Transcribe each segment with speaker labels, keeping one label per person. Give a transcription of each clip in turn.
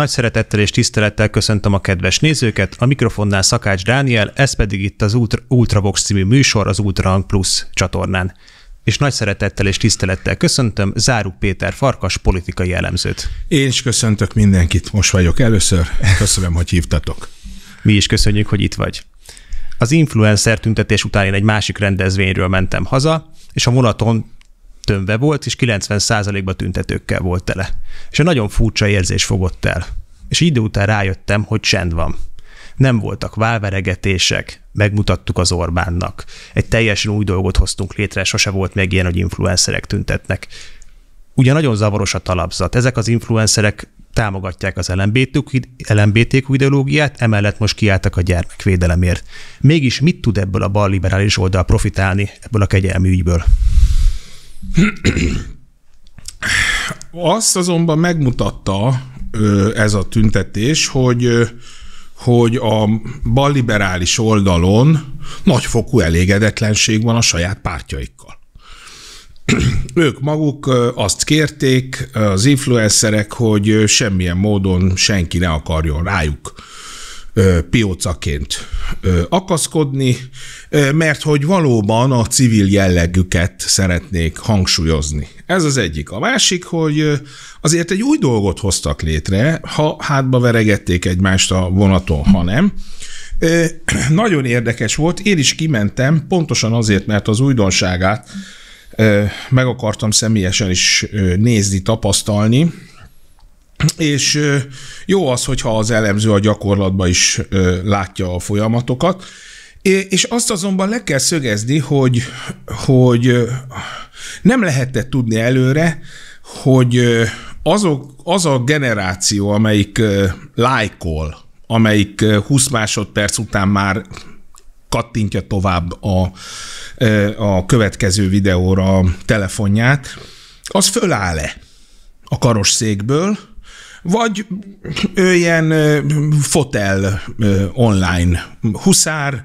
Speaker 1: Nagy szeretettel és tisztelettel köszöntöm a kedves nézőket, a mikrofonnál Szakács Dániel, ez pedig itt az Ultra, Ultravox című műsor az Ultrahang Plus csatornán. És nagy szeretettel és tisztelettel köszöntöm Záruk Péter Farkas politikai elemzőt.
Speaker 2: Én is köszöntök mindenkit, most vagyok először, köszönöm, hogy hívtatok. Mi is köszönjük, hogy itt vagy. Az
Speaker 1: influencer tüntetés után én egy másik rendezvényről mentem haza, és a vonaton tömve volt, és 90%-ban tüntetőkkel volt tele. És egy nagyon furcsa érzés fogott el. És idő után rájöttem, hogy csend van. Nem voltak válveregetések, megmutattuk az Orbánnak. Egy teljesen új dolgot hoztunk létre, sose volt még ilyen, hogy influencerek tüntetnek. Ugye nagyon zavaros a talapzat. Ezek az influencerek támogatják az LMBTQ ideológiát, emellett most kiálltak a gyermekvédelemért. Mégis mit tud ebből a balliberális oldal profitálni, ebből a kegyelmi ügyből?
Speaker 2: Azt azonban megmutatta ez a tüntetés, hogy hogy a balliberális oldalon nagyfokú elégedetlenség van a saját pártjaikkal. ők maguk azt kérték, az influencerek, hogy semmilyen módon senki ne akarjon rájuk piócaként akaszkodni, mert hogy valóban a civil jellegüket szeretnék hangsúlyozni. Ez az egyik. A másik, hogy azért egy új dolgot hoztak létre, ha hátba veregették egymást a vonaton, ha nem. Nagyon érdekes volt, én is kimentem, pontosan azért, mert az újdonságát meg akartam személyesen is nézni, tapasztalni, és jó az, hogyha az elemző a gyakorlatban is látja a folyamatokat, és azt azonban le kell szögezni, hogy, hogy nem lehetett tudni előre, hogy azok, az a generáció, amelyik lájkol, amelyik 20 másodperc után már kattintja tovább a, a következő videóra a telefonját, az föláll-e a karosszékből, vagy ő ilyen fotel online huszár,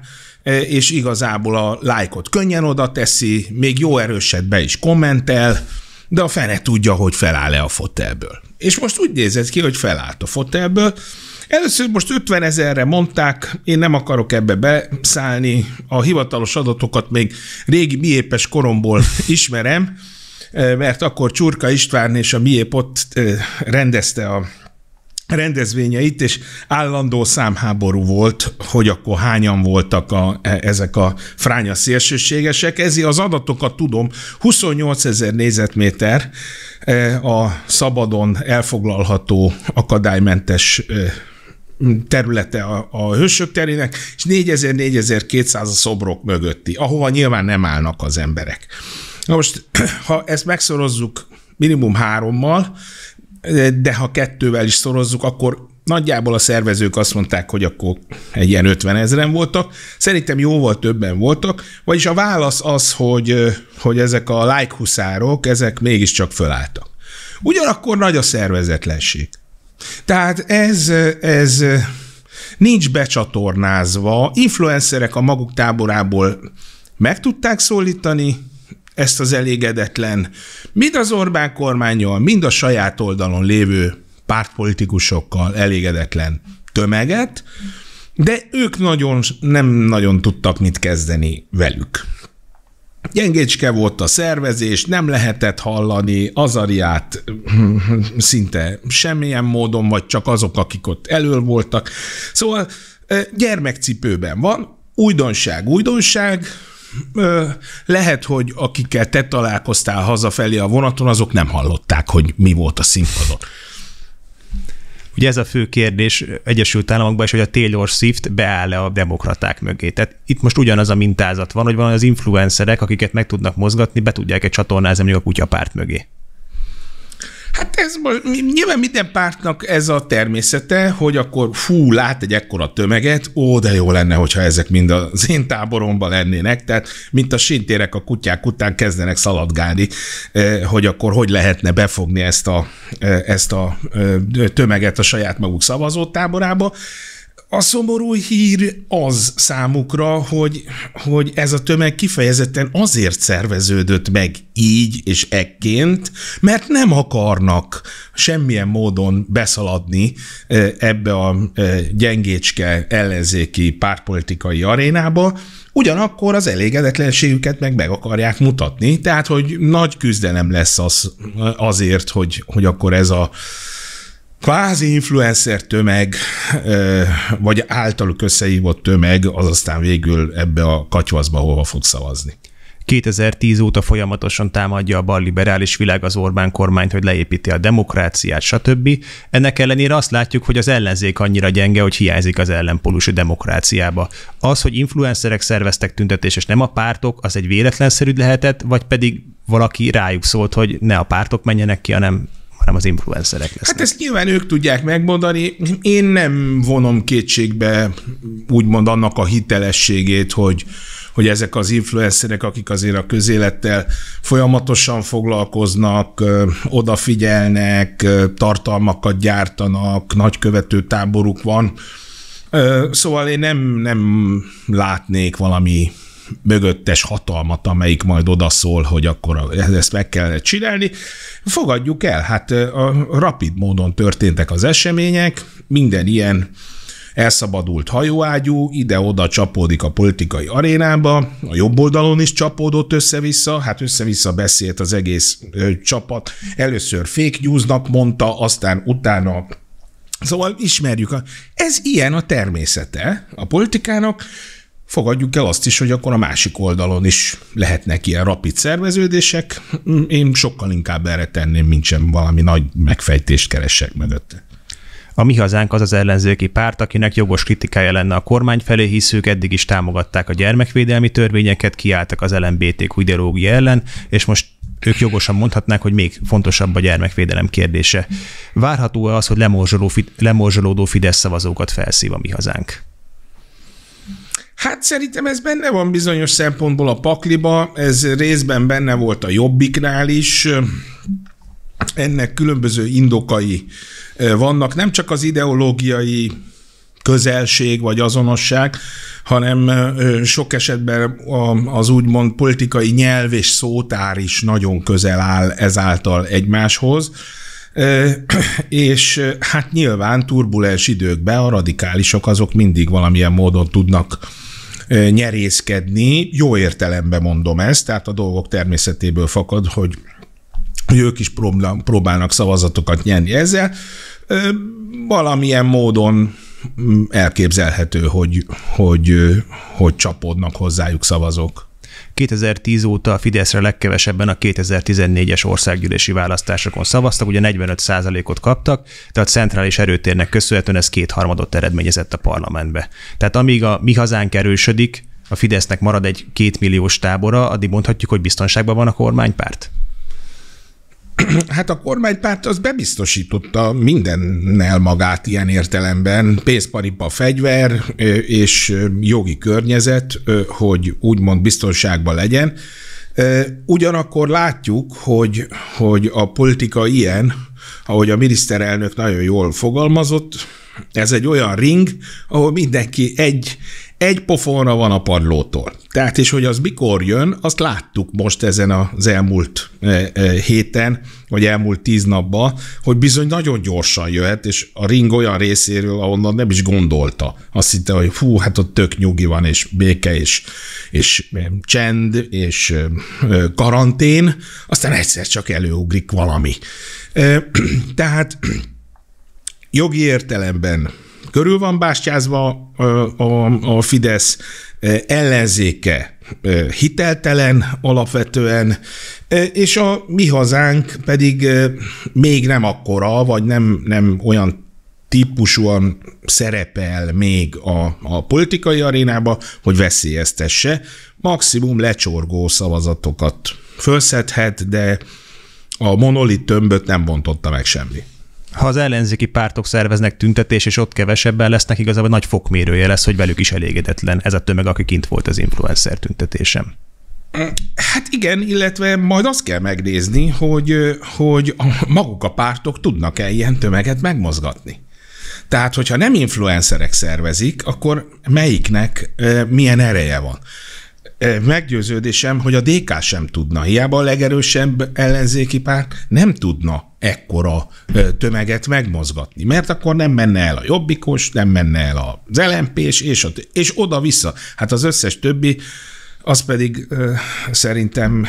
Speaker 2: és igazából a lájkot könnyen oda teszi, még jó erőset be is kommentel, de a fene tudja, hogy feláll-e a fotelből. És most úgy nézett ki, hogy felállt a fotelből. Először most 50 ezerre mondták, én nem akarok ebbe beszállni, a hivatalos adatokat még régi miépes koromból ismerem, mert akkor Csurka István és a Miép ott rendezte a rendezvényeit, és állandó számháború volt, hogy akkor hányan voltak a, e, ezek a fránya szélsőségesek. Ezi az adatokat tudom, 28 ezer négyzetméter a szabadon elfoglalható akadálymentes területe a, a hősök terének, és 4000-4200 a szobrok mögötti, ahova nyilván nem állnak az emberek. Na most, ha ezt megszorozzuk minimum hárommal, de ha kettővel is szorozzuk, akkor nagyjából a szervezők azt mondták, hogy akkor egy ilyen 50 ezeren voltak. Szerintem jóval többen voltak, vagyis a válasz az, hogy, hogy ezek a like ezek mégiscsak fölálltak. Ugyanakkor nagy a szervezetlenség. Tehát ez, ez nincs becsatornázva, influencerek a maguk táborából meg tudták szólítani, ezt az elégedetlen, mind az Orbán kormányjal, mind a saját oldalon lévő pártpolitikusokkal elégedetlen tömeget, de ők nagyon, nem nagyon tudtak mit kezdeni velük. Gyengécske volt a szervezés, nem lehetett hallani, Azariát szinte semmilyen módon, vagy csak azok, akik ott elől voltak. Szóval eh, gyermekcipőben van, újdonság, újdonság, lehet, hogy akikkel te találkoztál hazafelé a vonaton, azok nem hallották, hogy mi volt a színpadon. Ugye ez a
Speaker 1: fő kérdés Egyesült Államokban is, hogy a Taylor Swift beáll-e a demokraták mögé. Tehát itt most ugyanaz a mintázat van, hogy van az influencerek, akiket meg tudnak mozgatni, be tudják egy csatornázni a kutyapárt mögé.
Speaker 2: Hát ez most, nyilván minden pártnak ez a természete, hogy akkor fú, lát egy ekkora tömeget, ó, de jó lenne, hogyha ezek mind az én táboromban lennének, tehát mint a sintérek a kutyák után kezdenek szaladgálni, eh, hogy akkor hogy lehetne befogni ezt a, eh, ezt a eh, tömeget a saját maguk szavazótáborába. táborába a szomorú hír az számukra, hogy, hogy ez a tömeg kifejezetten azért szerveződött meg így és ekként, mert nem akarnak semmilyen módon beszaladni ebbe a gyengécske ellenzéki pártpolitikai arénába, ugyanakkor az elégedetlenségüket meg meg akarják mutatni, tehát hogy nagy küzdelem lesz az, azért, hogy, hogy akkor ez a kvázi influencer tömeg, vagy általuk összehívott tömeg, az aztán végül ebbe a katyvaszba hova fog szavazni. 2010 óta folyamatosan támadja a bal
Speaker 1: liberális világ az Orbán kormányt, hogy leépíti a demokráciát, stb. Ennek ellenére azt látjuk, hogy az ellenzék annyira gyenge, hogy hiányzik az ellenpólus demokráciába. Az, hogy influencerek szerveztek tüntetés, és nem a pártok, az egy véletlenszerű lehetett, vagy pedig valaki rájuk szólt, hogy ne a pártok menjenek ki, hanem hanem az influencerek
Speaker 2: lesznek. Hát ezt nyilván ők tudják megmondani. Én nem vonom kétségbe úgymond annak a hitelességét, hogy, hogy ezek az influencerek, akik azért a közélettel folyamatosan foglalkoznak, odafigyelnek, tartalmakat gyártanak, nagy követő táboruk van. Szóval én nem, nem látnék valami mögöttes hatalmat, amelyik majd odaszól, hogy akkor ezt meg kell csinálni. Fogadjuk el, hát a rapid módon történtek az események, minden ilyen elszabadult hajóágyú, ide-oda csapódik a politikai arénába, a jobb oldalon is csapódott össze-vissza, hát össze-vissza beszélt az egész ö, csapat. Először fake newsnak mondta, aztán utána Szóval ismerjük, a, ez ilyen a természete a politikának, fogadjuk el azt is, hogy akkor a másik oldalon is lehetnek ilyen rapid szerveződések. Én sokkal inkább erre tenném, mint sem valami nagy megfejtést keresek mögötte. A mi
Speaker 1: hazánk az az ellenzéki párt, akinek jogos kritikája lenne a kormány felé, hisz ők eddig is támogatták a gyermekvédelmi törvényeket, kiálltak az LMBTQ ideológia ellen, és most ők jogosan mondhatnák, hogy még fontosabb a gyermekvédelem kérdése. Várható-e az, hogy lemorzsoló, lemorzsolódó Fidesz szavazókat felszív a mi hazánk?
Speaker 2: Hát szerintem ez benne van bizonyos szempontból a pakliba, ez részben benne volt a jobbiknál is, ennek különböző indokai eh, vannak, nem csak az ideológiai közelség vagy azonosság, hanem eh, sok esetben az úgymond politikai nyelv és szótár is nagyon közel áll ezáltal egymáshoz. Eh, és hát nyilván turbulens időkben a radikálisok azok mindig valamilyen módon tudnak nyerészkedni, jó értelemben mondom ezt, tehát a dolgok természetéből fakad, hogy ők is próbálnak szavazatokat nyerni ezzel. Valamilyen módon mm, elképzelhető, hogy, hogy, hogy csapódnak hozzájuk szavazók.
Speaker 1: 2010 óta a Fideszre legkevesebben a 2014-es országgyűlési választásokon szavaztak, ugye 45 ot kaptak, tehát centrális erőtérnek köszönhetően ez kétharmadot eredményezett a parlamentbe. Tehát amíg a mi hazánk erősödik, a Fidesznek marad egy kétmilliós tábora, addig mondhatjuk, hogy biztonságban van a kormánypárt?
Speaker 2: Hát a kormánypárt az bebiztosította mindennel magát ilyen értelemben, pénzparipa fegyver és jogi környezet, hogy úgymond biztonságban legyen. Ugyanakkor látjuk, hogy, hogy a politika ilyen, ahogy a miniszterelnök nagyon jól fogalmazott, ez egy olyan ring, ahol mindenki egy, egy pofonra van a padlótól. Tehát és hogy az mikor jön, azt láttuk most ezen az elmúlt e, e, héten, vagy elmúlt tíz napban, hogy bizony nagyon gyorsan jöhet, és a ring olyan részéről, ahonnan nem is gondolta. Azt hitte, hogy fú, hát ott tök nyugi van, és béke, és, és e, csend, és karantén, aztán egyszer csak előugrik valami. Tehát jogi értelemben körül van bástyázva a, a, a Fidesz ellenzéke hiteltelen alapvetően, és a mi hazánk pedig még nem akkora, vagy nem, nem olyan típusúan szerepel még a, a politikai arénába, hogy veszélyeztesse. Maximum lecsorgó szavazatokat felszedhet, de a monolit tömböt nem bontotta meg semmi ha az
Speaker 1: ellenzéki pártok szerveznek tüntetés, és ott kevesebben lesznek, igazából nagy fokmérője lesz, hogy velük is elégedetlen ez a tömeg, aki kint volt az influencer tüntetésem.
Speaker 2: Hát igen, illetve majd azt kell megnézni, hogy, hogy maguk a pártok tudnak-e ilyen tömeget megmozgatni. Tehát, hogyha nem influencerek szervezik, akkor melyiknek milyen ereje van? meggyőződésem, hogy a DK sem tudna. Hiába a legerősebb ellenzéki párt nem tudna ekkora tömeget megmozgatni, mert akkor nem menne el a jobbikos, nem menne el az lmp és, a, és oda-vissza. Hát az összes többi, az pedig szerintem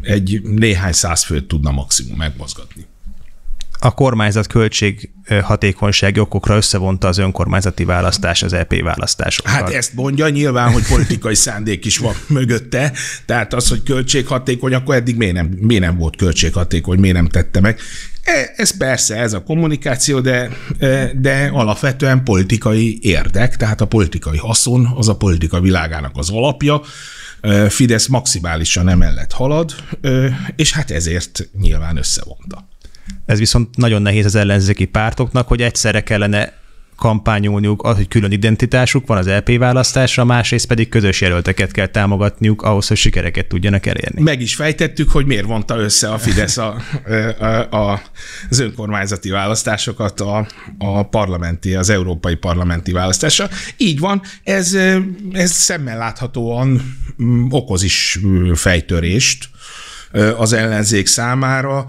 Speaker 2: egy néhány száz főt tudna maximum megmozgatni
Speaker 1: a kormányzat költség hatékonysági okokra
Speaker 2: összevonta az
Speaker 1: önkormányzati
Speaker 2: választás az EP választásokkal. Hát ezt mondja, nyilván, hogy politikai szándék is van mögötte, tehát az, hogy költséghatékony, akkor eddig miért nem, miért nem volt költséghatékony, miért nem tette meg. E, ez persze, ez a kommunikáció, de, de alapvetően politikai érdek, tehát a politikai haszon, az a politika világának az alapja, Fidesz maximálisan emellett halad, és hát ezért nyilván összevonta. Ez viszont nagyon nehéz az ellenzéki pártoknak, hogy egyszerre kellene
Speaker 1: kampányolniuk, az, hogy külön identitásuk van az LP e választásra, másrészt pedig közös jelölteket kell támogatniuk ahhoz, hogy sikereket tudjanak elérni.
Speaker 2: Meg is fejtettük, hogy miért vonta össze a Fidesz a, a, a, az önkormányzati választásokat a, a parlamenti, az európai parlamenti választásra. Így van, ez, ez szemmel láthatóan mm, okoz is mm, fejtörést az ellenzék számára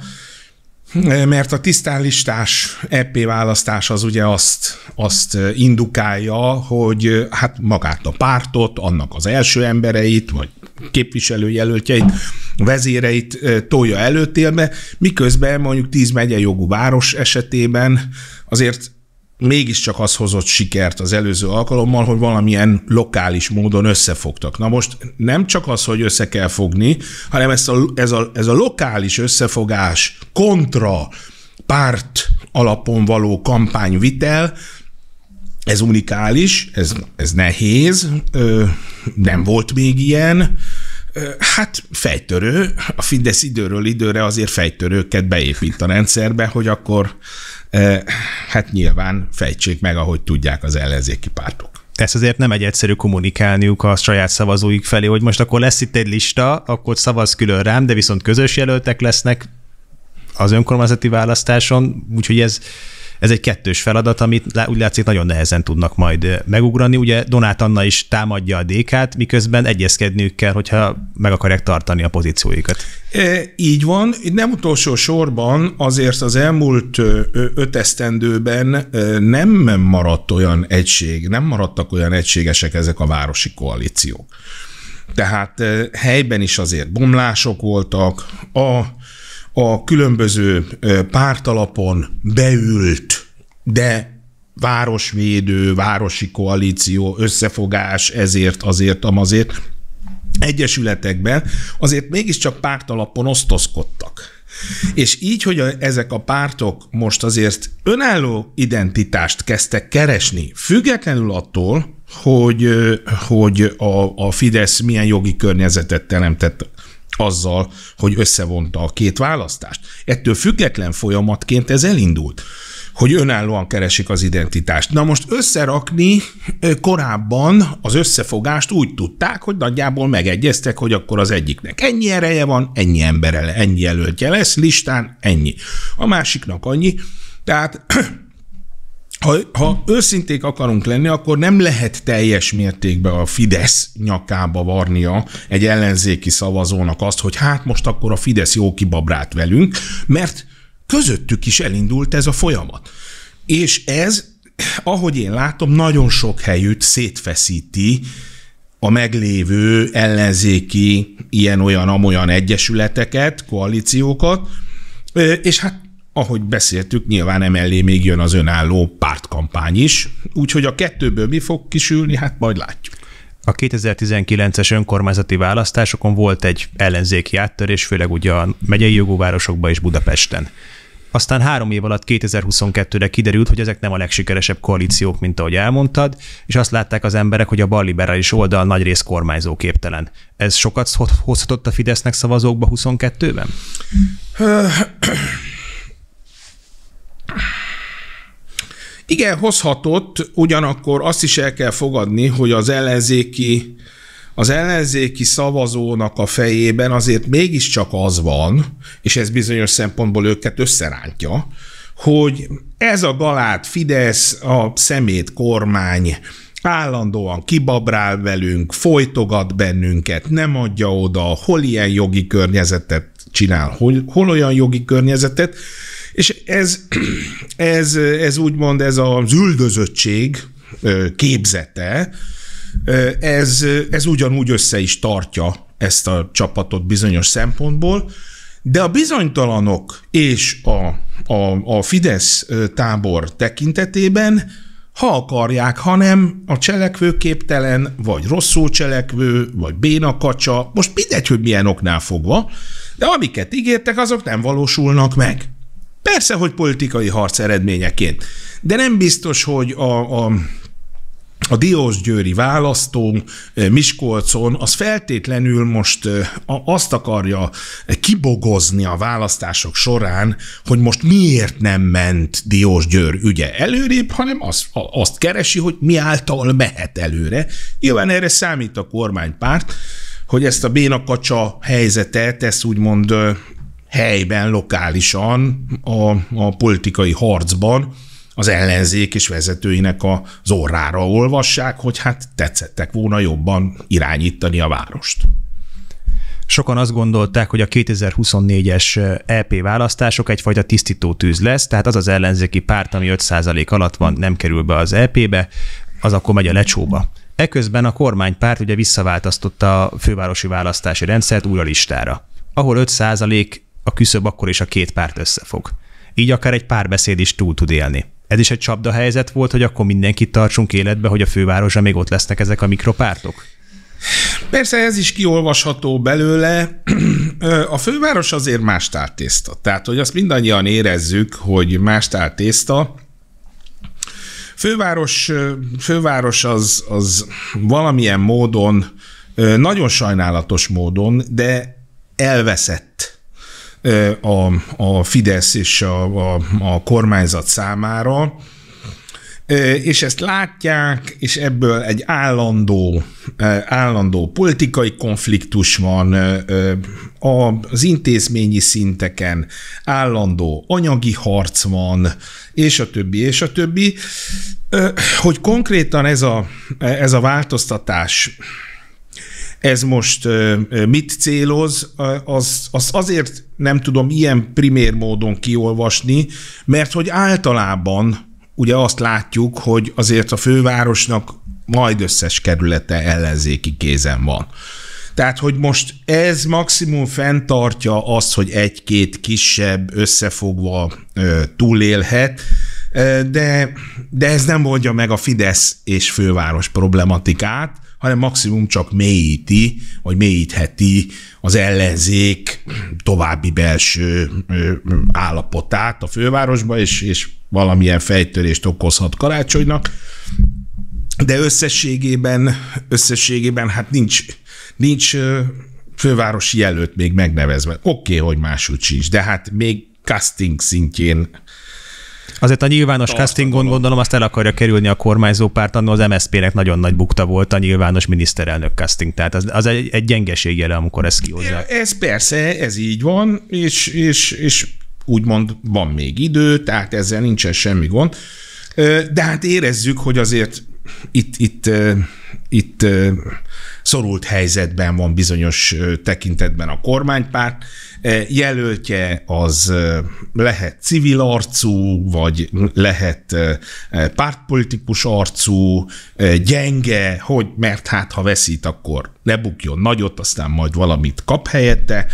Speaker 2: mert a tisztán listás EP választás az ugye azt, azt indukálja, hogy hát magát a pártot, annak az első embereit, vagy képviselőjelöltjeit, vezéreit tolja előtérbe, miközben mondjuk 10 jogú város esetében azért mégiscsak az hozott sikert az előző alkalommal, hogy valamilyen lokális módon összefogtak. Na most nem csak az, hogy össze kell fogni, hanem ez a, ez a, ez a lokális összefogás kontra párt alapon való kampányvitel, ez unikális, ez, ez nehéz, ö, nem volt még ilyen, Hát fejtörő, a Fidesz időről időre azért fejtörőket beépít a rendszerbe, hogy akkor hát nyilván fejtsék meg, ahogy tudják az ellenzéki pártok ezt azért nem egy egyszerű kommunikálniuk a saját szavazóik
Speaker 1: felé, hogy most akkor lesz itt egy lista, akkor szavaz külön rám, de viszont közös jelöltek lesznek az önkormányzati választáson, úgyhogy ez ez egy kettős feladat, amit úgy látszik nagyon nehezen tudnak majd megugrani. Ugye Donát Anna is támadja a DK-t, miközben egyezkedniük kell, hogyha meg akarják tartani a pozícióikat.
Speaker 2: E, így van. Nem utolsó sorban azért az elmúlt öt nem maradt olyan egység, nem maradtak olyan egységesek ezek a városi koalíciók. Tehát helyben is azért bomlások voltak, a a különböző pártalapon beült, de városvédő, városi koalíció, összefogás, ezért, azért, amazért, egyesületekben azért mégiscsak pártalapon osztozkodtak. És így, hogy a, ezek a pártok most azért önálló identitást kezdtek keresni, függetlenül attól, hogy, hogy a, a Fidesz milyen jogi környezetet teremtett azzal, hogy összevonta a két választást. Ettől független folyamatként ez elindult, hogy önállóan keresik az identitást. Na most összerakni korábban az összefogást úgy tudták, hogy nagyjából megegyeztek, hogy akkor az egyiknek ennyi ereje van, ennyi embere, ennyi jelöltje lesz listán, ennyi. A másiknak annyi. Tehát ha, ha őszinték akarunk lenni, akkor nem lehet teljes mértékben a Fidesz nyakába varnia egy ellenzéki szavazónak azt, hogy hát most akkor a Fidesz jó kibabrált velünk, mert közöttük is elindult ez a folyamat. És ez, ahogy én látom, nagyon sok helyütt szétfeszíti a meglévő ellenzéki ilyen-olyan-amolyan egyesületeket, koalíciókat, és hát ahogy beszéltük, nyilván emellé még jön az önálló pártkampány is, úgyhogy a kettőből mi fog kisülni, hát majd látjuk. A 2019-es
Speaker 1: önkormányzati választásokon volt egy ellenzéki áttörés, főleg ugye a megyei jogú városokban és Budapesten. Aztán három év alatt 2022-re kiderült, hogy ezek nem a legsikeresebb koalíciók, mint ahogy elmondtad, és azt látták az emberek, hogy a liberális oldal nagy rész kormányzóképtelen. Ez sokat hozhatott a Fidesznek szavazókba 22-ben?
Speaker 2: Igen, hozhatott, ugyanakkor azt is el kell fogadni, hogy az ellenzéki az ellenzéki szavazónak a fejében azért mégiscsak az van, és ez bizonyos szempontból őket összerántja, hogy ez a galát Fidesz, a szemét kormány állandóan kibabrál velünk, folytogat bennünket, nem adja oda, hol ilyen jogi környezetet csinál, hol, hol olyan jogi környezetet, és ez, ez, ez úgymond ez az üldözöttség képzete, ez, ez ugyanúgy össze is tartja ezt a csapatot bizonyos szempontból, de a bizonytalanok és a, a, a Fidesz tábor tekintetében, ha akarják, hanem a cselekvő képtelen vagy rosszul cselekvő, vagy bénakacsa, most mindegy, hogy milyen oknál fogva, de amiket ígértek, azok nem valósulnak meg. Persze, hogy politikai harc eredményeként, de nem biztos, hogy a, a a Diós Győri választó eh, Miskolcon az feltétlenül most eh, azt akarja kibogozni a választások során, hogy most miért nem ment Diós Győr ügye előrébb, hanem azt, azt keresi, hogy mi által mehet előre. Nyilván erre számít a kormánypárt, hogy ezt a bénakacsa helyzetet, ezt úgymond eh, helyben, lokálisan a, a politikai harcban az ellenzék és vezetőinek az orrára olvassák, hogy hát tetszettek volna jobban irányítani a várost.
Speaker 1: Sokan azt gondolták, hogy a 2024-es EP választások egyfajta tisztító tűz lesz, tehát az az ellenzéki párt, ami 5% alatt van, nem kerül be az EP-be, az akkor megy a lecsóba. Eközben a kormánypárt ugye visszaváltasztotta a fővárosi választási rendszert újra listára, ahol 5 a küszöb akkor is a két párt összefog. Így akár egy párbeszéd is túl tud élni. Ez is egy csapda helyzet volt, hogy akkor mindenkit tartsunk életbe, hogy a fővárosa még ott lesznek ezek a mikropártok?
Speaker 2: Persze ez is kiolvasható belőle. A főváros azért más tészta. Tehát, hogy azt mindannyian érezzük, hogy más tészta. Főváros, főváros az, az valamilyen módon, nagyon sajnálatos módon, de elveszett a, a Fidesz és a, a, a kormányzat számára, és ezt látják, és ebből egy állandó, állandó politikai konfliktus van az intézményi szinteken, állandó anyagi harc van, és a többi, és a többi. Hogy konkrétan ez a, ez a változtatás ez most mit céloz, az, az azért nem tudom ilyen primér módon kiolvasni, mert hogy általában ugye azt látjuk, hogy azért a fővárosnak majd összes kerülete ellenzéki kézen van. Tehát, hogy most ez maximum fenntartja azt, hogy egy-két kisebb összefogva ö, túlélhet, ö, de, de ez nem mondja meg a Fidesz és főváros problematikát, hanem maximum csak mélyíti, vagy mélyítheti az ellenzék további belső állapotát a fővárosba, és, és valamilyen fejtörést okozhat karácsonynak. De összességében, összességében hát nincs, nincs fővárosi jelölt még megnevezve. Oké, okay, hogy máshogy sincs, de hát még casting szintjén
Speaker 1: Azért a nyilvános
Speaker 2: castingon gondolom azt el akarja kerülni
Speaker 1: a kormányzó párt, annak az MSZP-nek nagyon nagy bukta volt a nyilvános miniszterelnök casting, tehát az, az egy,
Speaker 2: egy gyengeség jele, amikor ezt kihozza. Ez persze, ez így van, és, és, és úgymond van még idő, tehát ezzel nincsen semmi gond. De hát érezzük, hogy azért itt, itt, itt szorult helyzetben van bizonyos tekintetben a kormánypárt, E, jelöltje az e, lehet civil arcú, vagy lehet e, pártpolitikus arcú, gyenge, hogy mert hát ha veszít, akkor ne bukjon nagyot, aztán majd valamit kap helyette,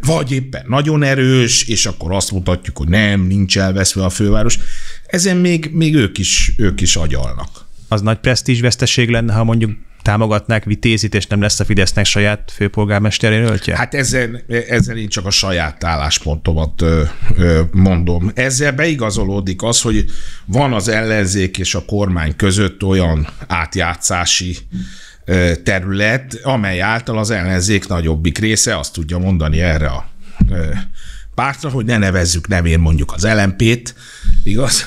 Speaker 2: vagy éppen nagyon erős, és akkor azt mutatjuk, hogy nem, nincs elveszve a főváros. Ezen még, még ők, is, ők is
Speaker 1: agyalnak. Az nagy presztízsveszteség lenne, ha mondjuk támogatnák Vitézit, és nem lesz a Fidesznek saját főpolgármesterjelöltje?
Speaker 2: Hát ezzel, ezzel én csak a saját álláspontomat ö, ö, mondom. Ezzel beigazolódik az, hogy van az ellenzék és a kormány között olyan átjátszási ö, terület, amely által az ellenzék nagyobbik része azt tudja mondani erre a ö, pártra, hogy ne nevezzük nevén mondjuk az LMP-t, igaz?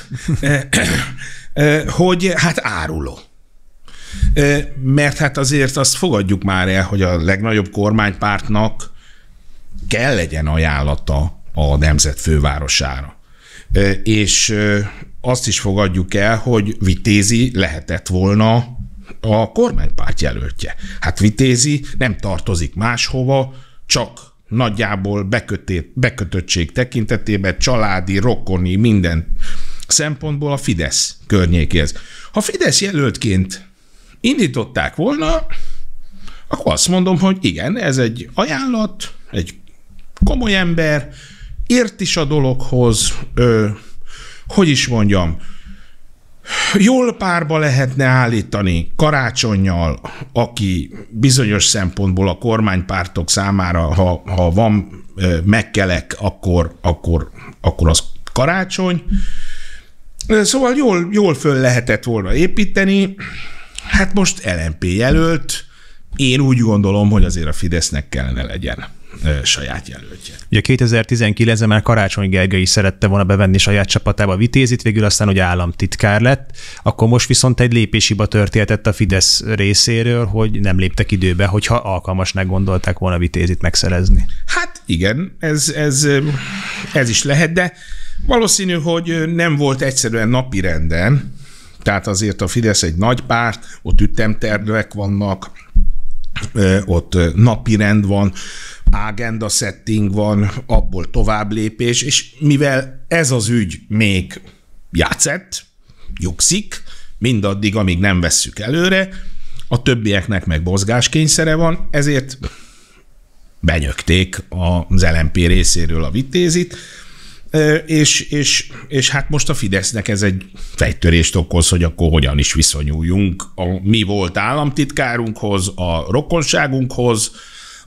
Speaker 2: hogy hát áruló mert hát azért azt fogadjuk már el, hogy a legnagyobb kormánypártnak kell legyen ajánlata a nemzet fővárosára. És azt is fogadjuk el, hogy Vitézi lehetett volna a kormánypárt jelöltje. Hát Vitézi nem tartozik máshova, csak nagyjából bekötét, bekötöttség tekintetében, családi, rokoni, minden szempontból a Fidesz környékéhez. Ha Fidesz jelöltként indították volna, akkor azt mondom, hogy igen, ez egy ajánlat, egy komoly ember, ért is a dologhoz, ö, hogy is mondjam, jól párba lehetne állítani karácsonyjal, aki bizonyos szempontból a kormánypártok számára, ha, ha van ö, megkelek, akkor, akkor, akkor az karácsony. Szóval jól, jól föl lehetett volna építeni, Hát most LNP jelölt, én úgy gondolom, hogy azért a Fidesznek kellene legyen saját jelöltje.
Speaker 1: Ugye 2019-ben már Karácsony Gergely is szerette volna bevenni saját csapatába Vitézit, végül aztán, hogy államtitkár lett, akkor most viszont egy lépésiba történetett a Fidesz részéről, hogy nem léptek időbe, hogyha
Speaker 2: alkalmasnak gondolták volna Vitézit megszerezni. Hát igen, ez, ez, ez is lehet, de valószínű, hogy nem volt egyszerűen napi renden, tehát azért a Fidesz egy nagy párt, ott ütemtervek vannak, ott napi rend van, agenda setting van, abból tovább lépés, és mivel ez az ügy még játszett, nyugszik, mindaddig, amíg nem vesszük előre, a többieknek meg mozgáskényszere van, ezért benyögték az LMP részéről a vitézit, és, és, és hát most a Fidesznek ez egy fejtörést okoz, hogy akkor hogyan is viszonyuljunk a mi volt államtitkárunkhoz, a rokonságunkhoz,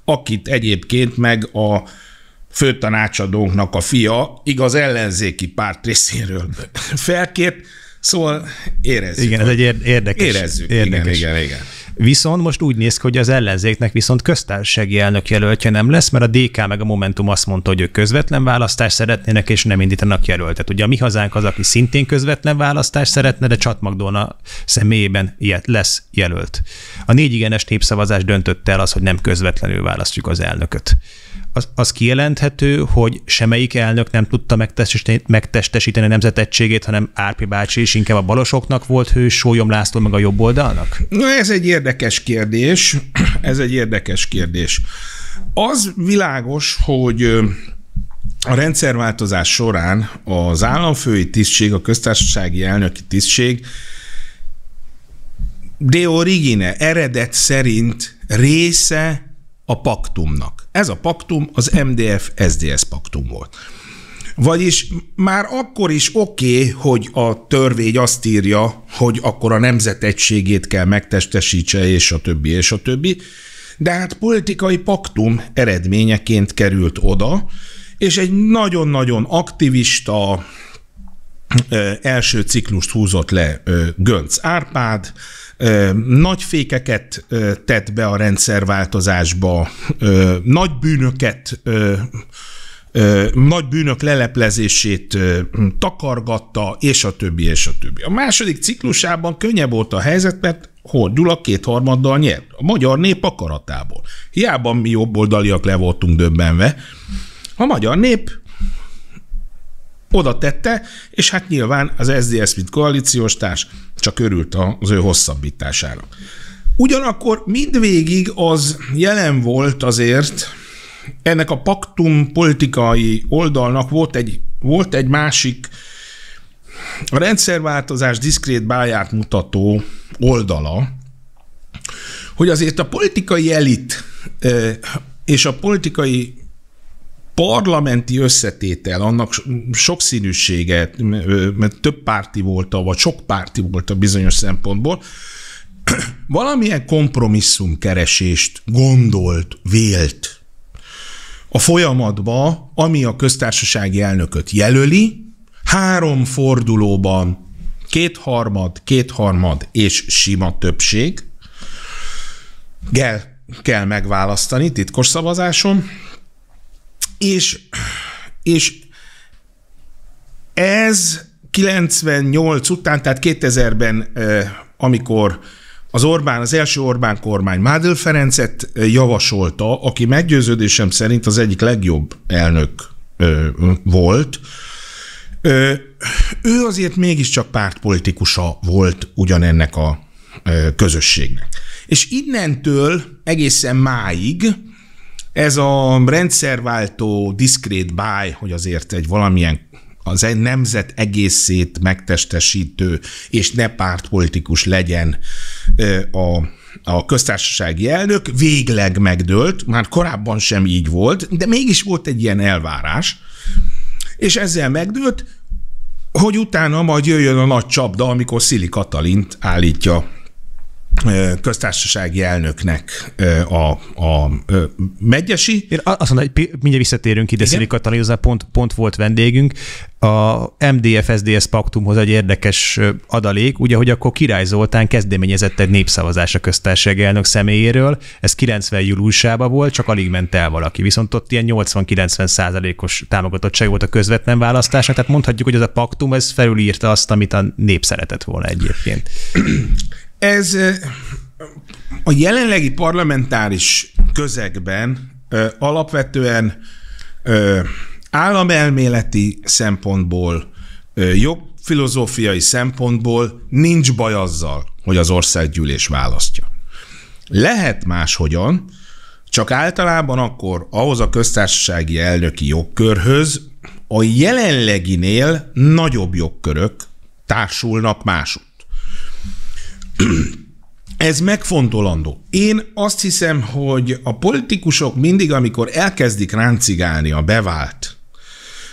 Speaker 2: akit egyébként meg a főtanácsadónknak a fia igaz ellenzéki párt részéről felkért, szóval érezzük. Igen, ez
Speaker 1: egy érdekes. Érezzük, érdekes. igen, igen, igen. Viszont most úgy néz ki, hogy az ellenzéknek viszont köztársasági elnök jelöltje nem lesz, mert a DK meg a Momentum azt mondta, hogy ők közvetlen választást szeretnének, és nem indítanak jelöltet. Ugye a mi hazánk az, aki szintén közvetlen választást szeretne, de Csat Magdóna személyében ilyet lesz jelölt. A négy igenes népszavazás döntött el az, hogy nem közvetlenül választjuk az elnököt az, az kijelenthető, hogy semmelyik elnök nem tudta megtestesíteni, megtestesíteni a nemzetegységét, hanem Árpi bácsi is inkább a balosoknak volt
Speaker 2: hős, Sólyom László meg a jobb oldalnak? Na ez egy érdekes kérdés. Ez egy érdekes kérdés. Az világos, hogy a rendszerváltozás során az államfői tisztség, a köztársasági elnöki tisztség de origine, eredet szerint része a paktumnak. Ez a paktum az MDF-SDS paktum volt. Vagyis már akkor is oké, okay, hogy a törvény azt írja, hogy akkor a egységét kell megtestesítse, és a többi, és a többi, de hát politikai paktum eredményeként került oda, és egy nagyon-nagyon aktivista, első ciklust húzott le Gönc Árpád, nagy fékeket tett be a rendszerváltozásba, nagy bűnöket nagy bűnök leleplezését takargatta, és a többi, és a többi. A második ciklusában könnyebb volt a helyzet, mert hol Gyula kétharmaddal nyert. A magyar nép akaratából. Hiába mi jobboldaliak le voltunk döbbenve. A magyar nép oda tette, és hát nyilván az SZDSZ, mint koalíciós társ, csak örült az ő hosszabbítására. Ugyanakkor mindvégig az jelen volt azért, ennek a paktum politikai oldalnak volt egy, volt egy másik, a rendszerváltozás diszkrét báját mutató oldala, hogy azért a politikai elit és a politikai parlamenti összetétel, annak sokszínűsége, mert több párti volt, vagy sok párti volt a bizonyos szempontból, valamilyen kompromisszum keresést gondolt, vélt a folyamatba, ami a köztársasági elnököt jelöli, három fordulóban kétharmad, kétharmad és sima többség kell, kell megválasztani titkos szavazáson, és, és ez 98 után, tehát 2000-ben, amikor az Orbán, az első Orbán kormány Mádl Ferencet javasolta, aki meggyőződésem szerint az egyik legjobb elnök volt, ő azért mégiscsak pártpolitikusa volt ugyanennek a közösségnek. És innentől egészen máig ez a rendszerváltó diszkrét báj, hogy azért egy valamilyen az egy nemzet egészét megtestesítő és ne pártpolitikus legyen a, a köztársasági elnök, végleg megdőlt, már korábban sem így volt, de mégis volt egy ilyen elvárás, és ezzel megdőlt, hogy utána majd jöjjön a nagy csapda, amikor Szili Katalint állítja köztársasági elnöknek a, a megyesi. Én azt mondom, hogy mindjárt visszatérünk ide, Szili Katalin, pont, pont volt
Speaker 1: vendégünk. A mdf sds paktumhoz egy érdekes adalék, ugye, hogy akkor Király Zoltán kezdeményezett egy népszavazás a köztársasági elnök személyéről, ez 90 júliusában volt, csak alig ment el valaki, viszont ott ilyen 80-90 százalékos támogatottság volt a közvetlen választásnak, tehát mondhatjuk, hogy az a paktum, ez felülírta azt, amit a nép szeretett volna egyébként.
Speaker 2: Ez a jelenlegi parlamentáris közegben alapvetően államelméleti szempontból, jogfilozófiai szempontból nincs baj azzal, hogy az országgyűlés választja. Lehet máshogyan, csak általában akkor ahhoz a köztársasági elnöki jogkörhöz a jelenleginél nagyobb jogkörök társulnak mások. Ez megfontolandó. Én azt hiszem, hogy a politikusok mindig, amikor elkezdik ráncigálni a bevált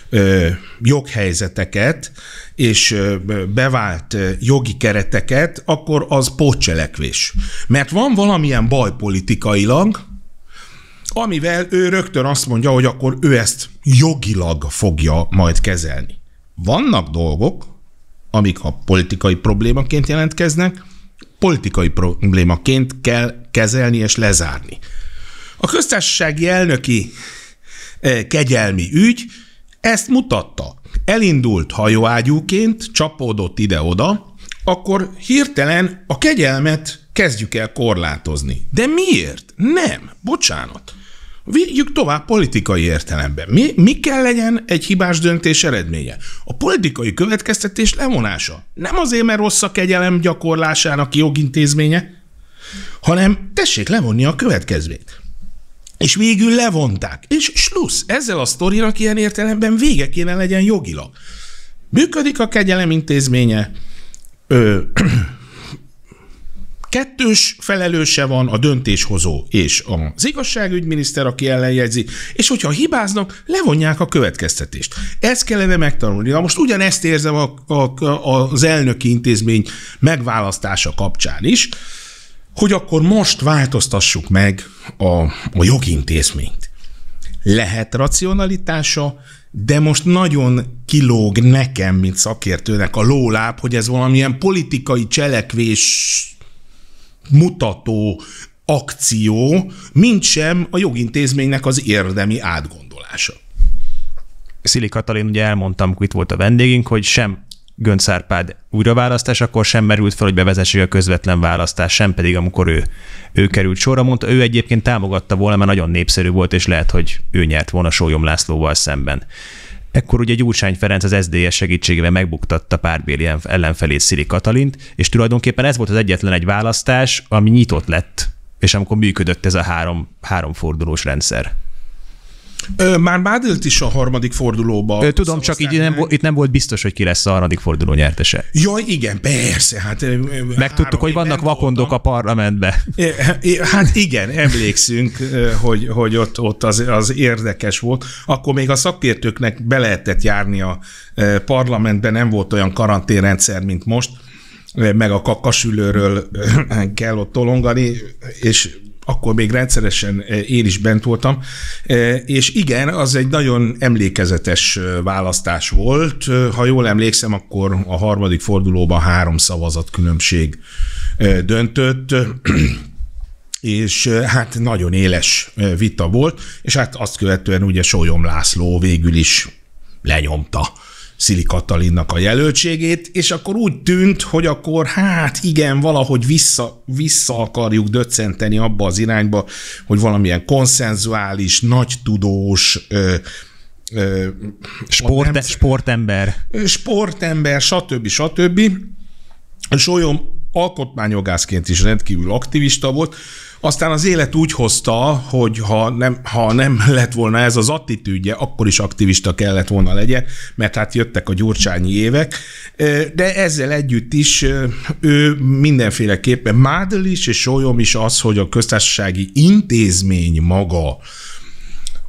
Speaker 2: ö, joghelyzeteket és ö, bevált ö, jogi kereteket, akkor az pótcselekvés. Mert van valamilyen baj politikailag, amivel ő rögtön azt mondja, hogy akkor ő ezt jogilag fogja majd kezelni. Vannak dolgok, amik a politikai problémaként jelentkeznek, politikai problémaként kell kezelni és lezárni. A köztársasági elnöki e, kegyelmi ügy ezt mutatta. Elindult hajóágyúként, csapódott ide-oda, akkor hirtelen a kegyelmet kezdjük el korlátozni. De miért? Nem, bocsánat. Vigyük tovább politikai értelemben. Mi, mi kell legyen egy hibás döntés eredménye? A politikai következtetés levonása. Nem azért, mert rossz a kegyelem gyakorlásának jogintézménye, hanem tessék levonni a következményt. És végül levonták. És slusz, ezzel a sztorinak ilyen értelemben vége kéne legyen jogilag. Működik a kegyelem intézménye, ö, kettős felelőse van a döntéshozó és az igazságügyminiszter, aki ellenjegyzi, és hogyha hibáznak, levonják a következtetést. Ezt kellene megtanulni. Na most ugyanezt érzem a, a, a, az elnöki intézmény megválasztása kapcsán is, hogy akkor most változtassuk meg a, a jogintézményt. Lehet racionalitása, de most nagyon kilóg nekem, mint szakértőnek a lóláb, hogy ez valamilyen politikai cselekvés mutató akció, mint sem a jogintézménynek az érdemi átgondolása. Szili Katalin, ugye
Speaker 1: elmondtam, hogy itt volt a vendégünk, hogy sem Gönc Árpád újraválasztás, akkor sem merült fel, hogy bevezessék a közvetlen választás, sem pedig, amikor ő, ő került sorra, mondta, ő egyébként támogatta volna, mert nagyon népszerű volt, és lehet, hogy ő nyert volna Sólyom Lászlóval szemben. Ekkor ugye Gyurcsány Ferenc az SDS segítségével megbuktatta párbéli ellenfelét Szili Katalint, és tulajdonképpen ez volt az egyetlen egy választás, ami nyitott lett, és amikor működött ez a három, három fordulós rendszer.
Speaker 2: Ö, már Bádilt is a harmadik fordulóba. Ö, tudom, csak így
Speaker 1: nem, itt nem volt biztos, hogy ki lesz a harmadik forduló nyertese.
Speaker 2: Jaj, igen, persze. Hát, Megtudtuk, hogy vannak vakondok voltam. a parlamentben. Hát igen, emlékszünk, hogy, hogy ott, ott az, az érdekes volt. Akkor még a szakértőknek be lehetett járni a parlamentben, nem volt olyan karanténrendszer, mint most meg a kakasülőről kell ott tolongani, és akkor még rendszeresen eh, én is bent voltam, eh, és igen, az egy nagyon emlékezetes eh, választás volt. Ha jól emlékszem, akkor a harmadik fordulóban három szavazat különbség döntött, és hát nagyon éles vita volt, és hát azt követően ugye Sólyom László végül is lenyomta Szili Katalinnak a jelöltségét, és akkor úgy tűnt, hogy akkor hát igen, valahogy vissza, vissza akarjuk döccenteni abba az irányba, hogy valamilyen konszenzuális, nagy tudós, ö, ö, Sport, nem, sportember. Sportember, stb. stb. Solyom alkotmányjogászként is rendkívül aktivista volt, aztán az élet úgy hozta, hogy ha nem, ha nem lett volna ez az attitűdje, akkor is aktivista kellett volna legyen, mert hát jöttek a gyurcsányi évek, de ezzel együtt is ő mindenféleképpen mádl is és sólyom is az, hogy a köztársasági intézmény maga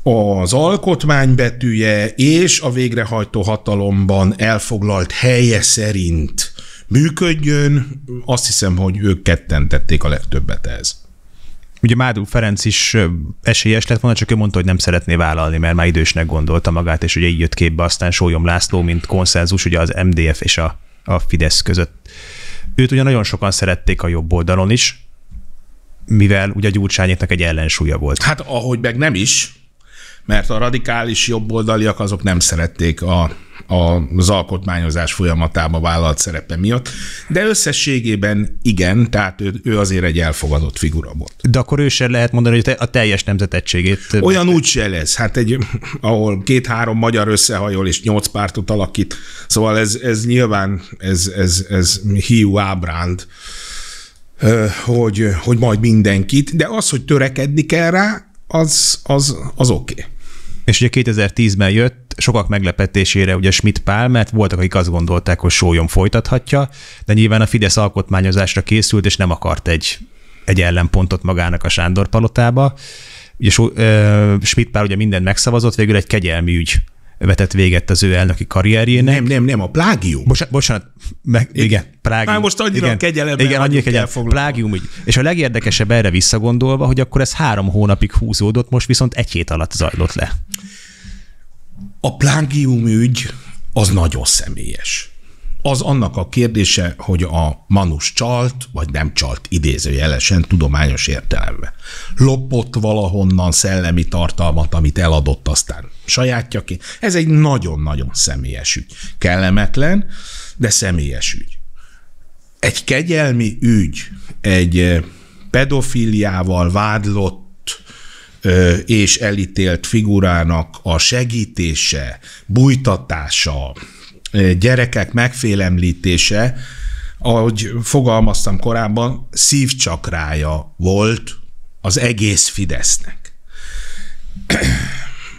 Speaker 2: az alkotmánybetűje és a végrehajtó hatalomban elfoglalt helye szerint működjön. Azt hiszem, hogy ők ketten tették a legtöbbet ez. Ugye Mádú Ferenc is
Speaker 1: esélyes lett volna, csak ő mondta, hogy nem szeretné vállalni, mert már idősnek gondolta magát, és ugye így jött képbe aztán Sólyom László, mint konszenzus ugye az MDF és a, a Fidesz között. Őt ugye nagyon sokan
Speaker 2: szerették a jobb oldalon is, mivel ugye Gyurcsányéknak egy ellensúlya volt. Hát ahogy meg nem is, mert a radikális jobboldaliak azok nem szerették a az alkotmányozás folyamatába vállalt szerepe miatt, de összességében igen, tehát ő, ő azért egy elfogadott figura volt. De akkor ő sem lehet mondani, hogy a teljes nemzetettségét... Olyan úgy se lesz, hát egy, ahol két-három magyar összehajol és nyolc pártot alakít, szóval ez, ez nyilván, ez, ez, ez hiú ábránd, hogy, hogy majd mindenkit, de az, hogy törekedni kell rá, az, az, az oké. Okay.
Speaker 1: És ugye 2010-ben jött, sokak meglepetésére ugye Schmidt Pál, mert voltak, akik azt gondolták, hogy sólyom folytathatja, de nyilván a Fidesz alkotmányozásra készült, és nem akart egy, egy ellenpontot magának a Sándor palotába. És Schmidt Pál ugye mindent megszavazott, végül egy kegyelmi ügy vetett véget az ő elnöki karrierjének. Nem, nem, nem, a plágium. Bocsánat, bocsánat meg, igen, igen, plágium. Már most annyira igen, kegyelemben Igen, annyira kegyelemben. Plágium, így. És a legérdekesebb erre visszagondolva, hogy akkor ez három hónapig
Speaker 2: húzódott, most viszont egy hét alatt zajlott le. A plágium ügy az nagyon személyes. Az annak a kérdése, hogy a manus csalt, vagy nem csalt idézőjelesen tudományos értelemben. Lopott valahonnan szellemi tartalmat, amit eladott, aztán sajátjaként. Ez egy nagyon-nagyon személyes ügy. Kellemetlen, de személyes ügy. Egy kegyelmi ügy, egy pedofiliával vádlott és elítélt figurának a segítése, bújtatása, gyerekek megfélemlítése, ahogy fogalmaztam korábban, szívcsakrája volt az egész Fidesznek.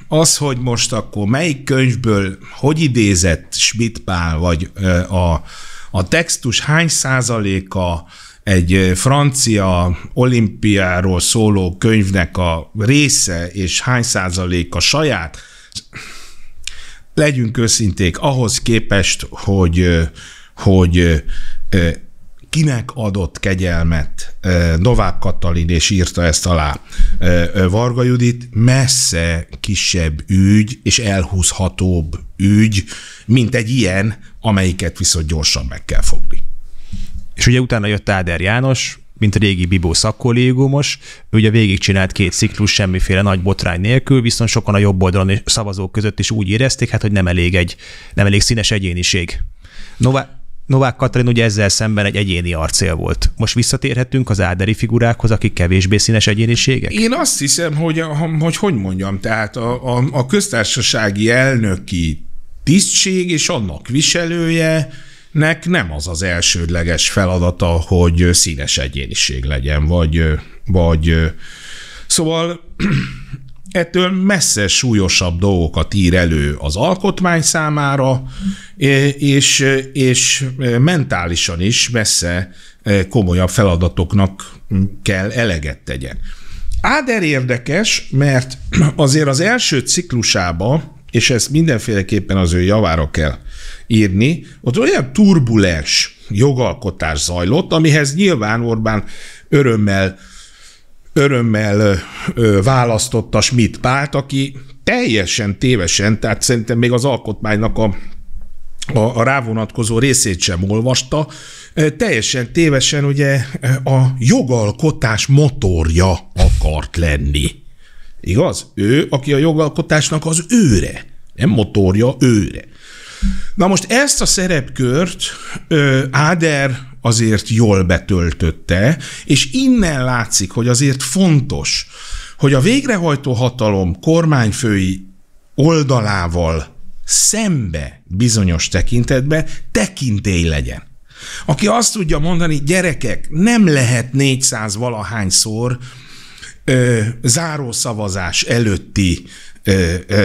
Speaker 2: Az, hogy most akkor melyik könyvből hogy idézett Schmidt Pál, vagy a, a textus hány százaléka egy francia olimpiáról szóló könyvnek a része, és hány százaléka saját, legyünk őszinték, ahhoz képest, hogy, hogy kinek adott kegyelmet. Novák Katalin, és írta ezt alá Varga Judit, messze kisebb ügy, és elhúzhatóbb ügy, mint egy ilyen, amelyiket viszont gyorsan meg kell fogni. És ugye utána
Speaker 1: jött Áder János, mint a régi Bibó szakkollégumos, ő ugye végigcsinált két ciklus semmiféle nagy botrány nélkül, viszont sokan a jobb oldalon és szavazók között is úgy érezték, hát, hogy nem elég egy, nem elég színes egyéniség. Nová- Novák Katalin ugye ezzel szemben egy egyéni arcél
Speaker 2: volt. Most visszatérhetünk az áderi figurákhoz, akik kevésbé színes egyéniségek? Én azt hiszem, hogy hogy, hogy mondjam, tehát a, a, a köztársasági elnöki tisztség és annak viselője, nek nem az az elsődleges feladata, hogy színes egyéniség legyen, vagy, vagy szóval ettől messze súlyosabb dolgokat ír elő az alkotmány számára, e, és, e, és e, mentálisan is messze komolyabb feladatoknak kell eleget tegyen. Áder érdekes, mert azért az első ciklusába, és ezt mindenféleképpen az ő javára kell írni, ott olyan turbulens jogalkotás zajlott, amihez nyilván Orbán örömmel örömmel választotta Schmidt Pált, aki teljesen tévesen, tehát szerintem még az alkotmánynak a a, a rávonatkozó részét sem olvasta, teljesen tévesen ugye a jogalkotás motorja akart lenni. Igaz? Ő, aki a jogalkotásnak az őre, nem motorja, őre. Na most ezt a szerepkört ö, Áder azért jól betöltötte, és innen látszik, hogy azért fontos, hogy a végrehajtó hatalom kormányfői oldalával szembe bizonyos tekintetben tekintély legyen. Aki azt tudja mondani, gyerekek, nem lehet 400 valahányszor ö, zárószavazás előtti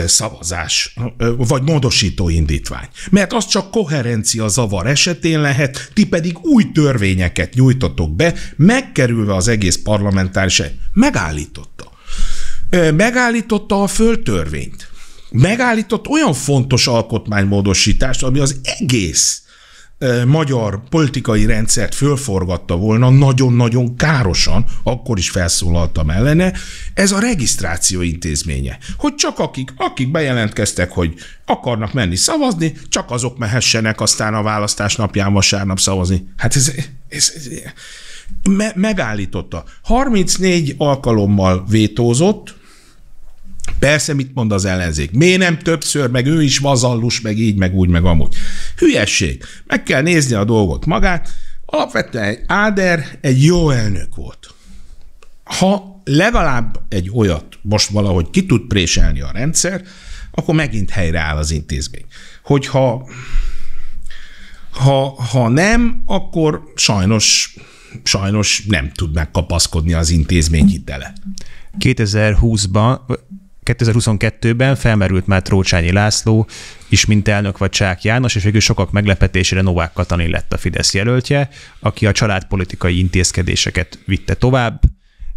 Speaker 2: szavazás, vagy módosító indítvány. Mert az csak koherencia zavar esetén lehet, ti pedig új törvényeket nyújtotok be, megkerülve az egész parlamentáris megállította. Megállította a föltörvényt. Megállított olyan fontos alkotmánymódosítást, ami az egész magyar politikai rendszert fölforgatta volna nagyon-nagyon károsan, akkor is felszólaltam ellene, ez a regisztráció intézménye. Hogy csak akik, akik bejelentkeztek, hogy akarnak menni szavazni, csak azok mehessenek aztán a választás napján vasárnap szavazni. Hát ez, ez, ez me- megállította. 34 alkalommal vétózott, Persze, mit mond az ellenzék? Miért nem többször, meg ő is vazallus, meg így, meg úgy, meg amúgy. Hülyesség. Meg kell nézni a dolgot magát. Alapvetően egy Áder egy jó elnök volt. Ha legalább egy olyat most valahogy ki tud préselni a rendszer, akkor megint helyreáll az intézmény. Hogyha ha, ha nem, akkor sajnos, sajnos nem tud megkapaszkodni az intézmény hitele. 2020-ban
Speaker 1: 2022-ben felmerült már Trócsányi László, is mint elnök vagy Csák János, és végül sokak meglepetésére Novák Katalin lett a Fidesz jelöltje, aki a családpolitikai intézkedéseket vitte tovább,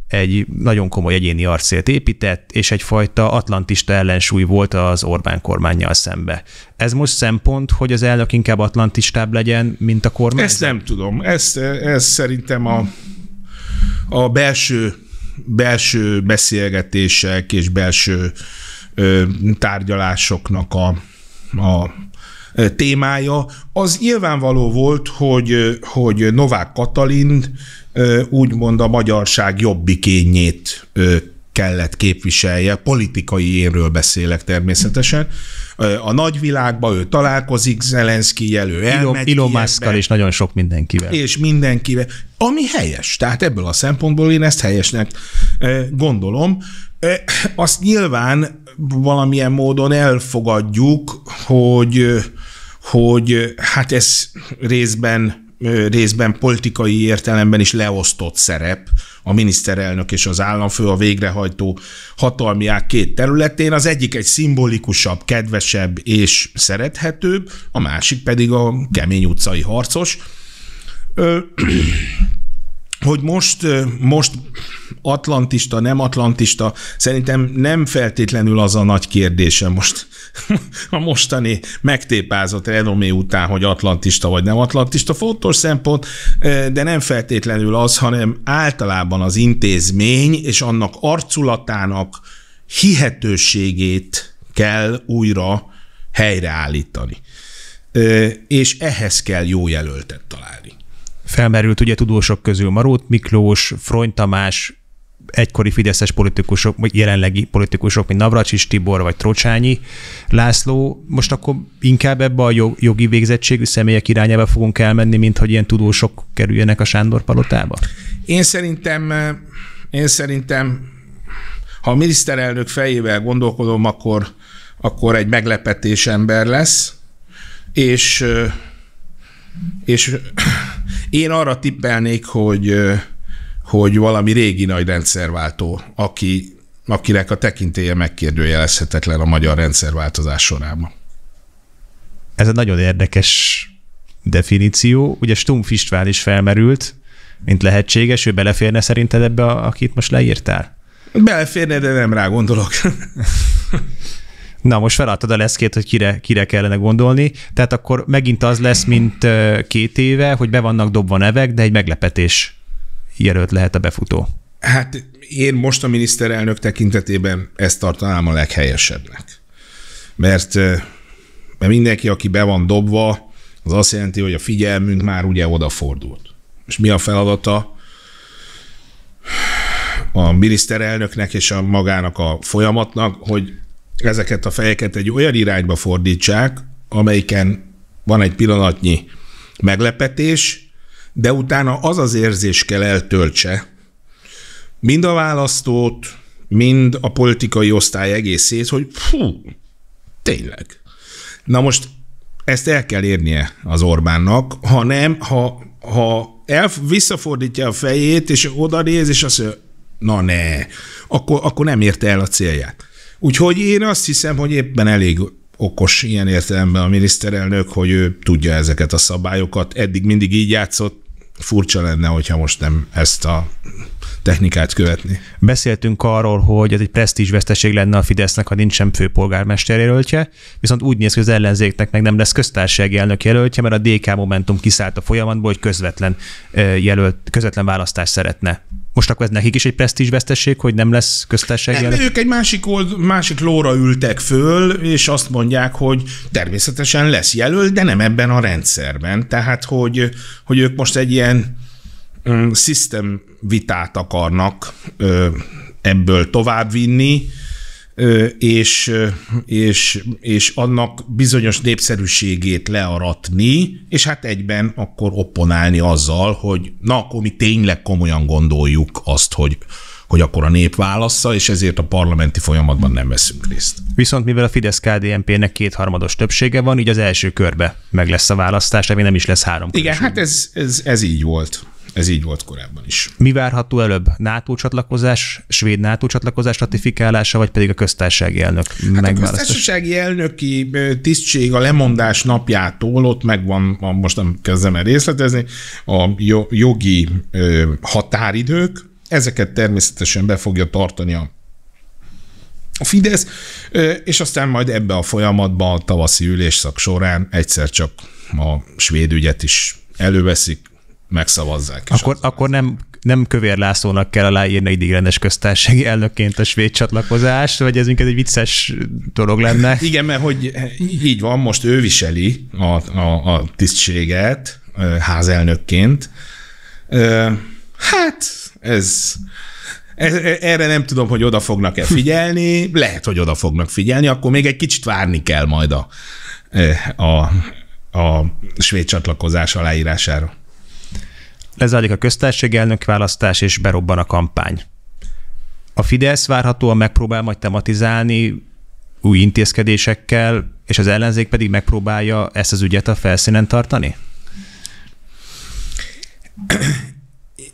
Speaker 1: egy nagyon komoly egyéni arcélt épített, és egyfajta atlantista ellensúly volt az Orbán kormányjal szembe. Ez most szempont, hogy az elnök inkább atlantistább legyen, mint a kormány?
Speaker 2: Ezt nem tudom. Ezt, ez szerintem a, a belső belső beszélgetések és belső tárgyalásoknak a, a témája. Az nyilvánvaló volt, hogy, hogy Novák Katalin úgymond a magyarság jobbikényét kellett képviselje, politikai énről beszélek természetesen. A nagyvilágba ő találkozik Zelenszki elő, elmegy Elon és nagyon sok mindenkivel. És mindenkivel, ami helyes. Tehát ebből a szempontból én ezt helyesnek gondolom. Azt nyilván valamilyen módon elfogadjuk, hogy, hogy hát ez részben részben politikai értelemben is leosztott szerep a miniszterelnök és az államfő a végrehajtó hatalmi ág két területén. Az egyik egy szimbolikusabb, kedvesebb és szerethetőbb, a másik pedig a kemény utcai harcos. Ö, hogy most, most atlantista, nem atlantista, szerintem nem feltétlenül az a nagy kérdése most a mostani megtépázott renomé után, hogy atlantista vagy nem atlantista. Fontos szempont, de nem feltétlenül az, hanem általában az intézmény és annak arculatának hihetőségét kell újra helyreállítani. És ehhez kell jó jelöltet találni. Felmerült ugye tudósok
Speaker 1: közül Marót Miklós, Frony Tamás, egykori fideszes politikusok, vagy jelenlegi politikusok, mint Navracsis Tibor vagy Trocsányi László, most akkor inkább ebbe a jogi végzettségű személyek irányába fogunk elmenni, mint hogy ilyen tudósok kerüljenek a Sándor
Speaker 2: palotába? Én szerintem, én szerintem, ha a miniszterelnök fejével gondolkodom, akkor, akkor egy meglepetés ember lesz, és és én arra tippelnék, hogy, hogy valami régi nagy rendszerváltó, aki, akinek a tekintélye megkérdőjelezhetetlen a magyar rendszerváltozás sorában.
Speaker 1: Ez egy nagyon érdekes definíció. Ugye Stumpf István is felmerült, mint lehetséges, ő beleférne szerinted ebbe, akit most leírtál?
Speaker 2: Beleférne, de nem rá gondolok. Na, most feladtad a leszkét,
Speaker 1: hogy kire, kire kellene gondolni. Tehát akkor megint az lesz, mint két éve, hogy be vannak dobva nevek, de egy meglepetés jelölt lehet a befutó.
Speaker 2: Hát én most a miniszterelnök tekintetében ezt tartanám a leghelyesebbnek. Mert, mert mindenki, aki be van dobva, az azt jelenti, hogy a figyelmünk már ugye odafordult. És mi a feladata? a miniszterelnöknek és a magának a folyamatnak, hogy ezeket a fejeket egy olyan irányba fordítsák, amelyiken van egy pillanatnyi meglepetés, de utána az az érzés kell eltöltse, mind a választót, mind a politikai osztály egészét, hogy fú, tényleg. Na most ezt el kell érnie az Orbánnak, ha nem, ha, ha el, visszafordítja a fejét, és oda néz, és azt mondja, na ne, akkor, akkor nem érte el a célját. Úgyhogy én azt hiszem, hogy éppen elég okos ilyen értelemben a miniszterelnök, hogy ő tudja ezeket a szabályokat. Eddig mindig így játszott, furcsa lenne, hogyha most nem ezt a technikát követni. Beszéltünk arról, hogy ez egy presztízsveszteség
Speaker 1: lenne a Fidesznek, ha nincsen főpolgármester jelöltje, viszont úgy néz ki, hogy az ellenzéknek meg nem lesz köztársaság elnök jelöltje, mert a DK Momentum kiszállt a folyamatból, hogy közvetlen jelölt, közvetlen választást szeretne most akkor ez nekik is egy presztízsvesztesség, hogy nem lesz köztársaság nem, Ők
Speaker 2: egy másik, old, másik lóra ültek föl, és azt mondják, hogy természetesen lesz jelölt, de nem ebben a rendszerben. Tehát, hogy, hogy ők most egy ilyen mm, system vitát akarnak ebből továbbvinni, és, és, és annak bizonyos népszerűségét learatni, és hát egyben akkor opponálni azzal, hogy na, akkor mi tényleg komolyan gondoljuk azt, hogy, hogy akkor a nép válassza, és ezért a parlamenti
Speaker 1: folyamatban nem veszünk részt. Viszont mivel a fidesz kdmp nek kétharmados többsége van, így az első körbe meg lesz a választás, ami nem is lesz három. Igen,
Speaker 2: hát ez, ez, ez így volt. Ez így volt korábban is. Mi várható
Speaker 1: előbb? NATO csatlakozás, svéd NATO csatlakozás ratifikálása,
Speaker 2: vagy pedig a köztársasági elnök hát A köztársasági elnöki tisztség a lemondás napjától, ott megvan, most nem kezdem el részletezni, a jogi határidők, ezeket természetesen be fogja tartani a a Fidesz, és aztán majd ebbe a folyamatban a tavaszi ülésszak során egyszer csak a svéd ügyet is előveszik, megszavazzák. Akkor,
Speaker 1: akkor nem, nem Kövér Lászlónak kell aláírni ideiglenes köztársasági elnökként a svéd csatlakozást, vagy ez minket egy vicces dolog lenne?
Speaker 2: Igen, mert hogy így van, most ő viseli a, a, a tisztséget házelnökként. Hát, ez erre nem tudom, hogy oda fognak-e figyelni, lehet, hogy oda fognak figyelni, akkor még egy kicsit várni kell majd a, a, a svéd csatlakozás aláírására lezajlik a köztársaság
Speaker 1: elnök választás, és berobban a kampány. A Fidesz várhatóan megpróbál majd tematizálni új intézkedésekkel, és az ellenzék pedig megpróbálja
Speaker 2: ezt az ügyet a felszínen tartani?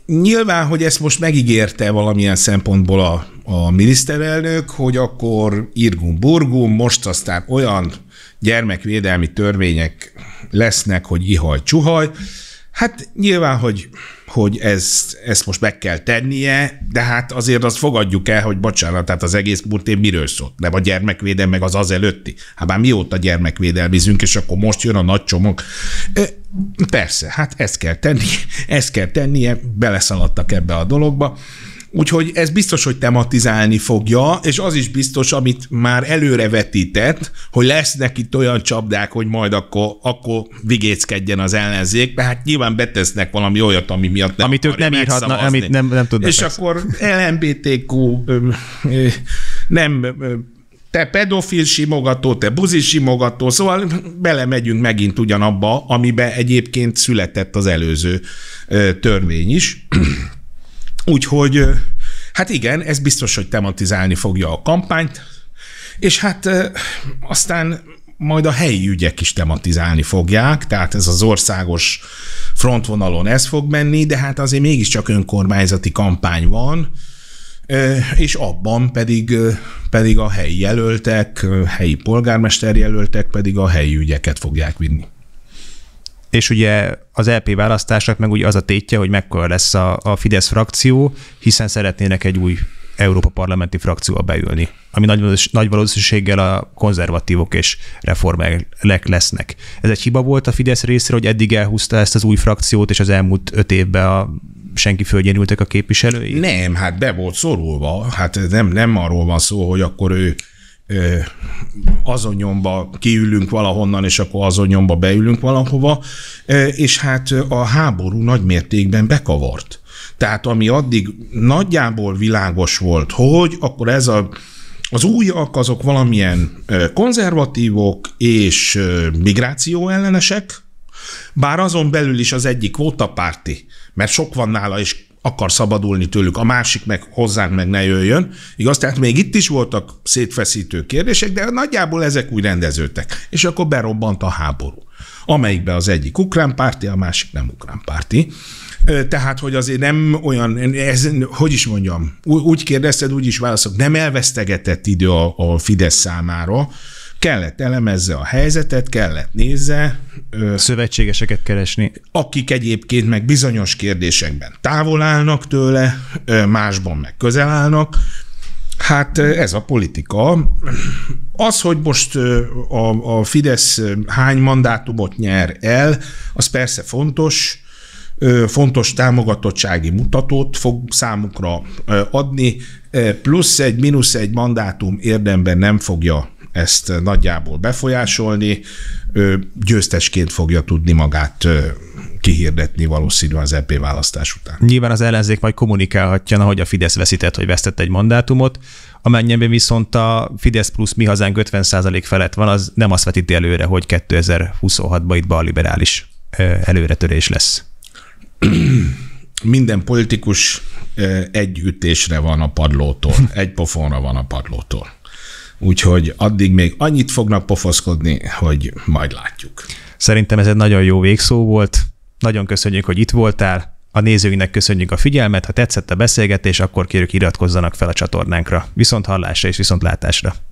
Speaker 2: Nyilván, hogy ezt most megígérte valamilyen szempontból a, a miniszterelnök, hogy akkor irgum burgum, most aztán olyan gyermekvédelmi törvények lesznek, hogy ihaj csuhaj. Hát nyilván, hogy, hogy ezt, ezt most meg kell tennie, de hát azért azt fogadjuk el, hogy bocsánat, tehát az egész burtén miről szólt? Nem a gyermekvédelem, meg az az előtti. Hát már mióta gyermekvédelmizünk, és akkor most jön a nagy csomag. Persze, hát ezt kell tenni, ezt kell tennie, beleszaladtak ebbe a dologba. Úgyhogy ez biztos, hogy tematizálni fogja, és az is biztos, amit már előre vetített, hogy lesznek itt olyan csapdák, hogy majd akkor, akkor vigéckedjen az ellenzék, mert hát nyilván betesznek valami olyat, ami miatt nem Amit ők nem írhatnak, amit nem, nem tudnak. És persze. akkor LMBTQ nem te pedofil simogató, te buzi simogató, szóval belemegyünk megint ugyanabba, amibe egyébként született az előző törvény is. Úgyhogy hát igen, ez biztos, hogy tematizálni fogja a kampányt, és hát aztán majd a helyi ügyek is tematizálni fogják, tehát ez az országos frontvonalon ez fog menni, de hát azért mégiscsak önkormányzati kampány van, és abban pedig, pedig a helyi jelöltek, helyi polgármester jelöltek pedig a helyi ügyeket fogják vinni
Speaker 1: és ugye az LP e választásnak meg ugye az a tétje, hogy mekkora lesz a, a Fidesz frakció, hiszen szeretnének egy új Európa parlamenti frakcióba beülni, ami nagy, nagy valószínűséggel a konzervatívok és reformerek lesznek. Ez egy hiba volt a Fidesz részéről, hogy eddig elhúzta ezt az új frakciót, és az elmúlt öt évben a senki földjén ültek a képviselői? Nem,
Speaker 2: hát be volt szorulva. Hát nem, nem arról van szó, hogy akkor ők azonnyomba kiülünk valahonnan, és akkor azonnyomba beülünk valahova, és hát a háború nagy mértékben bekavart. Tehát ami addig nagyjából világos volt, hogy akkor ez a az újak azok valamilyen konzervatívok és migráció ellenesek, bár azon belül is az egyik volt a párti, mert sok van nála, és akar szabadulni tőlük, a másik meg hozzánk meg ne jöjjön. Igaz, tehát még itt is voltak szétfeszítő kérdések, de nagyjából ezek úgy rendeződtek. És akkor berobbant a háború, amelyikben az egyik ukrán párti, a másik nem ukrán párti. Tehát, hogy azért nem olyan, ez, hogy is mondjam, úgy kérdezted, úgy is válaszok, nem elvesztegetett idő a, a Fidesz számára, kellett elemezze a helyzetet, kellett nézze. Szövetségeseket keresni. Akik egyébként meg bizonyos kérdésekben távol állnak tőle, másban meg közel állnak. Hát ez a politika. Az, hogy most a, a Fidesz hány mandátumot nyer el, az persze fontos, fontos támogatottsági mutatót fog számukra adni, plusz egy, mínusz egy mandátum érdemben nem fogja ezt eh, nagyjából befolyásolni, ő győztesként fogja tudni magát kihirdetni valószínűleg az EP választás után.
Speaker 1: Nyilván az ellenzék majd kommunikálhatja, ahogy a Fidesz veszített, hogy vesztett egy mandátumot, amennyiben viszont a Fidesz plusz mi hazánk 50% felett van, az nem azt vetíti előre, hogy 2026-ban
Speaker 2: itt balliberális előretörés lesz. Minden politikus egy ütésre van a padlótól, egy pofonra van a padlótól úgyhogy addig még annyit fognak pofoszkodni, hogy majd látjuk.
Speaker 1: Szerintem ez egy nagyon jó végszó volt. Nagyon köszönjük, hogy itt voltál. A nézőinknek köszönjük a figyelmet, ha tetszett a beszélgetés, akkor kérjük iratkozzanak fel a csatornánkra. Viszont hallásra és viszont látásra.